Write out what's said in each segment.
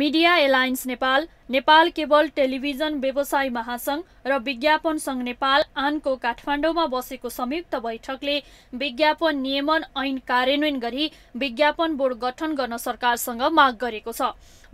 media alliance Nepal Nepal cable television व्यवसाय महासंघ र विज्ञापन संघ नेपाल आनको काठमाडौँमा बसेको संयुक्त बैठकले विज्ञापन नियमन ऐन कार्यान्वयन गरी विज्ञापन बोर्ड गठन गर्न सरकारसँग माग गरेको छ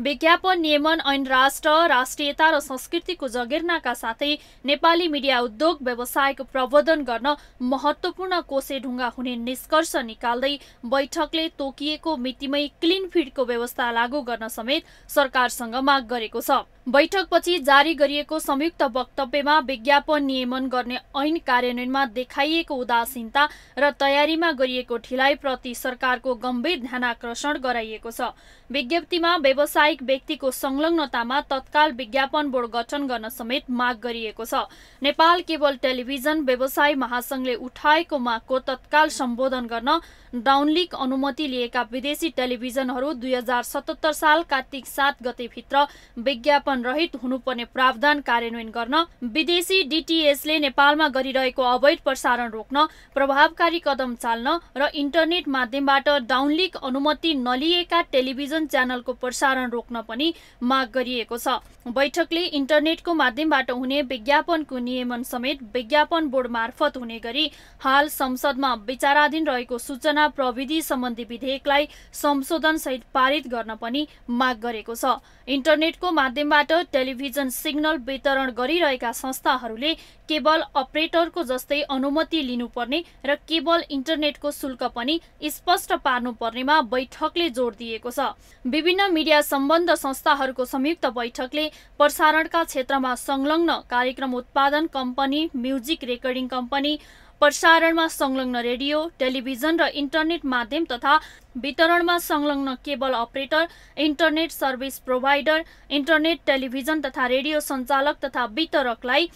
विज्ञापन नियमन ऐन राष्ट्र राष्ट्रियता र संस्कृतिको जगेर्नाका साथै नेपाली मिडिया उद्योग व्यवसायको प्रबोधन गर्न महत्त्वपूर्ण कोसे ढुङ्गा हुने निष्कर्ष निकाल्दै बैठकले तोकिएको मितिमै क्लिन फिडको व्यवस्था लागू गर्न समेत सरकारसँग माग गरेको छ 밥 बैठकपछि जारी गरिएको संयुक्त वक्तव्यमा विज्ञापन नियमन गर्ने ऐन कार्यान्वयनमा देखाइएको उदासीनता र तयारीमा गरिएको ढिलाइप्रति सरकारको गम्भीर ध्यानाकर्षण गराइएको छ विज्ञप्तिमा व्यावसायिक व्यक्तिको संलग्नतामा तत्काल विज्ञापन बोर्ड गठन गर्न समेत माग गरिएको छ नेपाल केवल टेलिभिजन व्यवसाय महासंघले उठाएको मागको तत्काल सम्बोधन गर्न डाउनलिक अनुमति लिएका विदेशी टेलिभिजनहरू दुई हजार सतहत्तर साल कार्तिक सात गतेभित्र विज्ञापन रहित हुनुपर्ने प्रावधान कार्यान्वयन गर्न विदेशी डिटिएसले नेपालमा गरिरहेको अवैध प्रसारण रोक्न प्रभावकारी कदम चाल्न र इन्टरनेट माध्यमबाट डाउनलिक अनुमति नलिएका टेलिभिजन च्यानलको प्रसारण रोक्न पनि माग गरिएको छ बैठकले इन्टरनेटको माध्यमबाट हुने विज्ञापनको नियमन समेत विज्ञापन बोर्ड मार्फत हुने गरी हाल संसदमा विचाराधीन रहेको सूचना प्रविधि सम्बन्धी विधेयकलाई संशोधन सहित पारित गर्न पनि माग गरेको छ इन्टरनेटको माध्यमबाट बाट टेलिभिजन सिग्नल वितरण गरिरहेका संस्थाहरूले केबल अपरेटरको जस्तै अनुमति लिनुपर्ने र केबल इन्टरनेटको शुल्क पनि स्पष्ट पार्नुपर्नेमा बैठकले जोड दिएको छ विभिन्न मिडिया सम्बन्ध संस्थाहरूको संयुक्त बैठकले प्रसारणका क्षेत्रमा संलग्न कार्यक्रम उत्पादन कम्पनी म्युजिक रेकर्डिङ कम्पनी प्रसारणमा संलग्न रेडियो टेलिभिजन र इन्टरनेट माध्यम तथा वितरणमा संलग्न cable operator internet service provider internet television तथा रेडियो सञ्चालक तथा वितरकलाई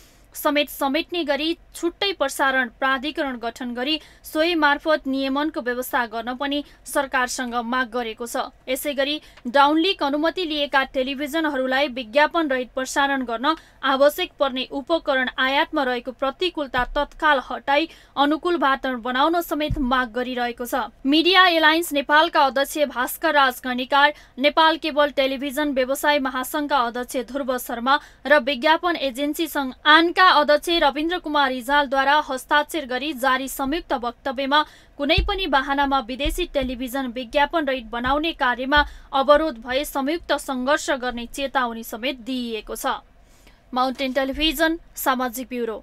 समेत समेट्ने गरी छुट्टै प्रसारण प्राधिकरण गठन गरी सोही मार्फत नियमनको व्यवस्था गर्न पनि सरकारसँग माग गरेको छ यसै गरी डाउनलिक अनुमति लिएका टेलिभिजनहरूलाई विज्ञापन रहित प्रसारण गर्न आवश्यक पर्ने उपकरण आयातमा रहेको प्रतिकूलता तत्काल हटाई अनुकूल वातावरण बनाउन समेत माग गरिरहेको छ मिडिया एलायन्स नेपालका अध्यक्ष भास्कर राज कणिकार नेपाल केबल टेलिभिजन व्यवसाय महासंघका अध्यक्ष ध्रुव शर्मा र विज्ञापन एजेन्सी संघ आनका संघका अध्यक्ष रविन्द्र कुमार रिजालद्वारा हस्ताक्षर गरी जारी संयुक्त वक्तव्यमा कुनै पनि बाहनामा विदेशी टेलिभिजन विज्ञापन रहित बनाउने कार्यमा अवरोध भए संयुक्त सङ्घर्ष गर्ने चेतावनी समेत दिइएको छ माउन्टेन टेलिभिजन सामाजिक ब्युरो